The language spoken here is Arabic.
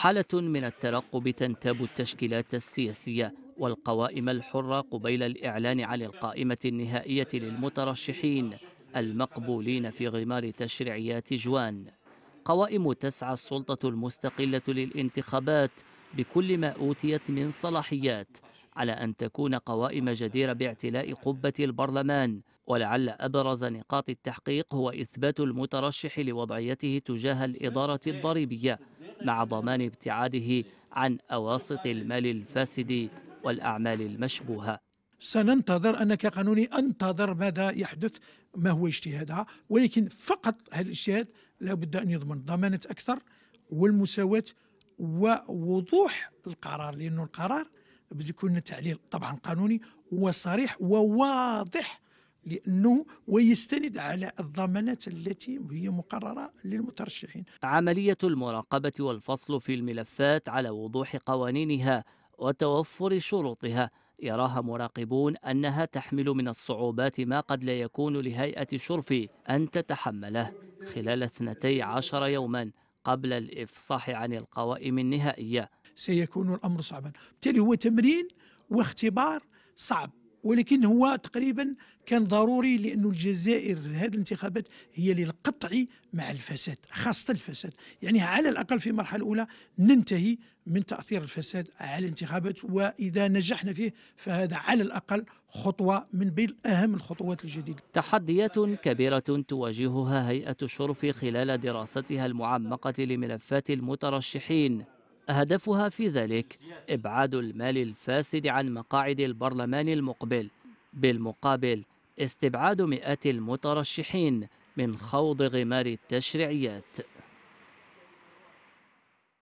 حالة من الترقب تنتاب التشكيلات السياسية والقوائم الحرة قبيل الإعلان عن القائمة النهائية للمترشحين المقبولين في غمار تشريعيات جوان قوائم تسعى السلطة المستقلة للانتخابات بكل ما أوتيت من صلاحيات على أن تكون قوائم جديرة باعتلاء قبة البرلمان ولعل أبرز نقاط التحقيق هو إثبات المترشح لوضعيته تجاه الإدارة الضريبية مع ضمان ابتعاده عن أواسط المال الفاسد والأعمال المشبوهة سننتظر أنك قانوني أنتظر ماذا يحدث ما هو اجتهادها ولكن فقط هذا الاجتهاد لابد أن يضمن ضمانة أكثر والمساواة ووضوح القرار لأنه القرار يكون تعليل طبعا قانوني وصريح وواضح لأنه ويستند على الضمانات التي هي مقررة للمترشحين عملية المراقبة والفصل في الملفات على وضوح قوانينها وتوفر شروطها يراها مراقبون أنها تحمل من الصعوبات ما قد لا يكون لهيئة الشرف أن تتحمله خلال 12 يوما قبل الإفصاح عن القوائم النهائية سيكون الأمر صعبا بالتالي هو تمرين واختبار صعب ولكن هو تقريبا كان ضروري لأن الجزائر هذه الانتخابات هي للقطع مع الفساد خاصة الفساد يعني على الأقل في المرحلة الأولى ننتهي من تأثير الفساد على الانتخابات وإذا نجحنا فيه فهذا على الأقل خطوة من بين أهم الخطوات الجديدة تحديات كبيرة تواجهها هيئة الشرف خلال دراستها المعمقة لملفات المترشحين هدفها في ذلك إبعاد المال الفاسد عن مقاعد البرلمان المقبل بالمقابل استبعاد مئات المترشحين من خوض غمار التشريعيات